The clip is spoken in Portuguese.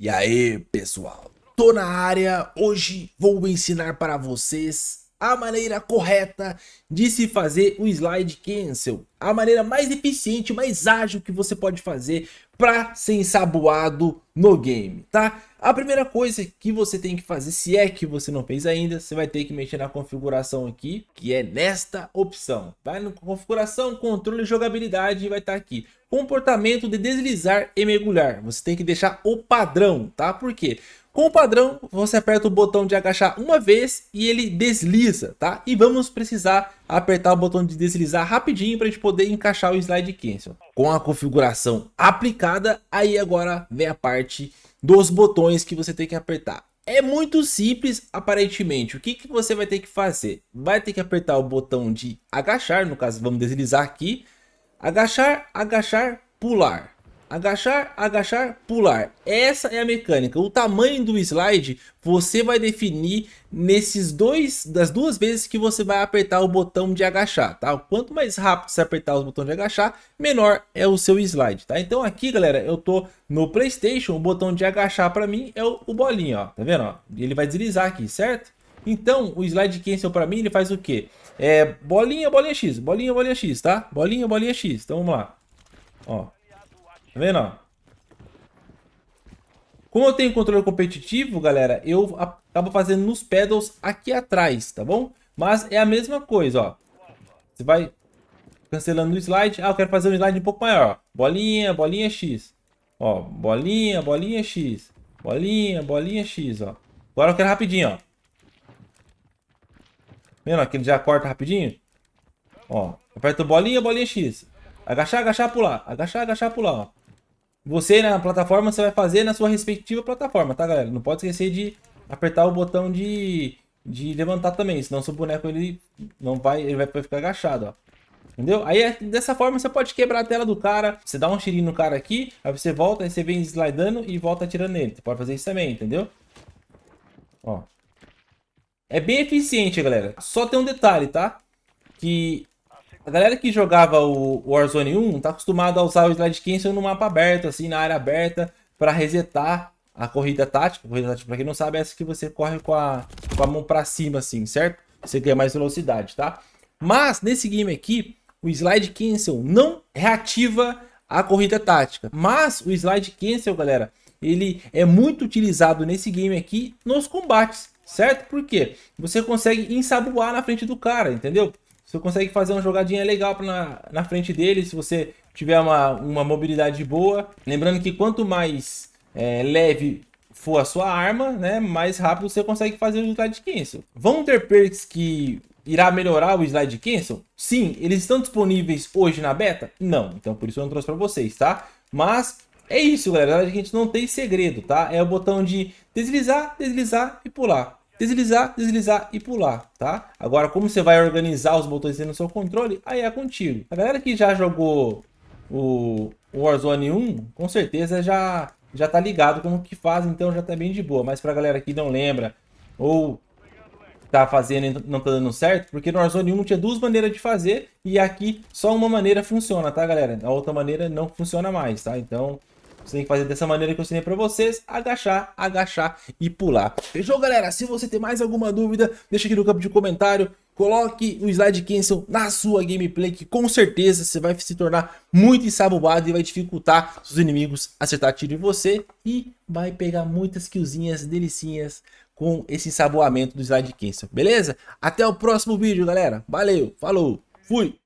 E aí, pessoal, tô na área. Hoje vou ensinar para vocês a maneira correta de se fazer o slide cancel, a maneira mais eficiente, mais ágil que você pode fazer para ser ensaboado no game, tá? A primeira coisa que você tem que fazer, se é que você não fez ainda, você vai ter que mexer na configuração aqui, que é nesta opção. Vai no configuração, controle e jogabilidade e vai estar tá aqui comportamento de deslizar e mergulhar. Você tem que deixar o padrão, tá? Por quê? Com o padrão, você aperta o botão de agachar uma vez e ele desliza, tá? E vamos precisar apertar o botão de deslizar rapidinho para a gente poder encaixar o slide cancel. Com a configuração aplicada, aí agora vem a parte dos botões que você tem que apertar. É muito simples, aparentemente. O que, que você vai ter que fazer? Vai ter que apertar o botão de agachar, no caso vamos deslizar aqui, Agachar, agachar, pular. Agachar, agachar, pular. Essa é a mecânica. O tamanho do slide você vai definir nesses dois, das duas vezes que você vai apertar o botão de agachar, tá? Quanto mais rápido você apertar os botões de agachar, menor é o seu slide, tá? Então aqui, galera, eu tô no PlayStation, o botão de agachar para mim é o, o bolinho, ó. Tá vendo, ó? Ele vai deslizar aqui, certo? Então, o slide cancel é para mim, ele faz o quê? É bolinha, bolinha X, bolinha, bolinha X, tá? Bolinha, bolinha X. Então, vamos lá. Ó. Tá vendo, ó? Como eu tenho controle competitivo, galera, eu acabo fazendo nos pedals aqui atrás, tá bom? Mas é a mesma coisa, ó. Você vai cancelando o slide. Ah, eu quero fazer um slide um pouco maior. Bolinha, bolinha X. Ó, bolinha, bolinha X. Bolinha, bolinha X, ó. Agora eu quero rapidinho, ó. Lembra que ele já corta rapidinho? Ó, aperta bolinha, bolinha X. Agachar, agachar, pular. Agachar, agachar, pular, ó. Você né, na plataforma, você vai fazer na sua respectiva plataforma, tá, galera? Não pode esquecer de apertar o botão de, de levantar também, senão seu boneco ele não vai, ele vai ficar agachado, ó. Entendeu? Aí dessa forma você pode quebrar a tela do cara, você dá um tirinho no cara aqui, aí você volta, aí você vem slidando e volta atirando nele. Você pode fazer isso também, entendeu? Ó, é bem eficiente, galera. Só tem um detalhe, tá? Que a galera que jogava o Warzone 1 tá acostumada a usar o Slide Cancel no mapa aberto, assim, na área aberta, para resetar a corrida tática. A corrida tática, pra quem não sabe, é essa que você corre com a, com a mão para cima, assim, certo? Você ganha mais velocidade, tá? Mas, nesse game aqui, o Slide Cancel não reativa a corrida tática. Mas o Slide Cancel, galera, ele é muito utilizado nesse game aqui nos combates certo? Porque você consegue ensaboar na frente do cara, entendeu? Você consegue fazer uma jogadinha legal na, na frente dele, se você tiver uma, uma mobilidade boa. Lembrando que quanto mais é, leve for a sua arma, né, mais rápido você consegue fazer o slide cancel. Vão ter perks que irá melhorar o slide cancel? Sim, eles estão disponíveis hoje na beta? Não, então por isso eu não trouxe para vocês, tá? Mas é isso, galera, a gente não tem segredo, tá? É o botão de deslizar, deslizar e pular deslizar, deslizar e pular, tá? Agora, como você vai organizar os botões no seu controle, aí é contigo. A galera que já jogou o Warzone 1, com certeza já, já tá ligado como que faz, então já tá bem de boa. Mas pra galera que não lembra, ou tá fazendo e não tá dando certo, porque no Warzone 1 tinha duas maneiras de fazer, e aqui só uma maneira funciona, tá, galera? A outra maneira não funciona mais, tá? Então, você tem que fazer dessa maneira que eu ensinei para vocês, agachar, agachar e pular. Fechou, galera? Se você tem mais alguma dúvida, deixa aqui no campo de comentário. Coloque o slide cancel na sua gameplay, que com certeza você vai se tornar muito ensabubado e vai dificultar os inimigos acertar tiro em você. E vai pegar muitas killzinhas delicinhas com esse ensaboamento do slide cancel, beleza? Até o próximo vídeo, galera. Valeu, falou, fui!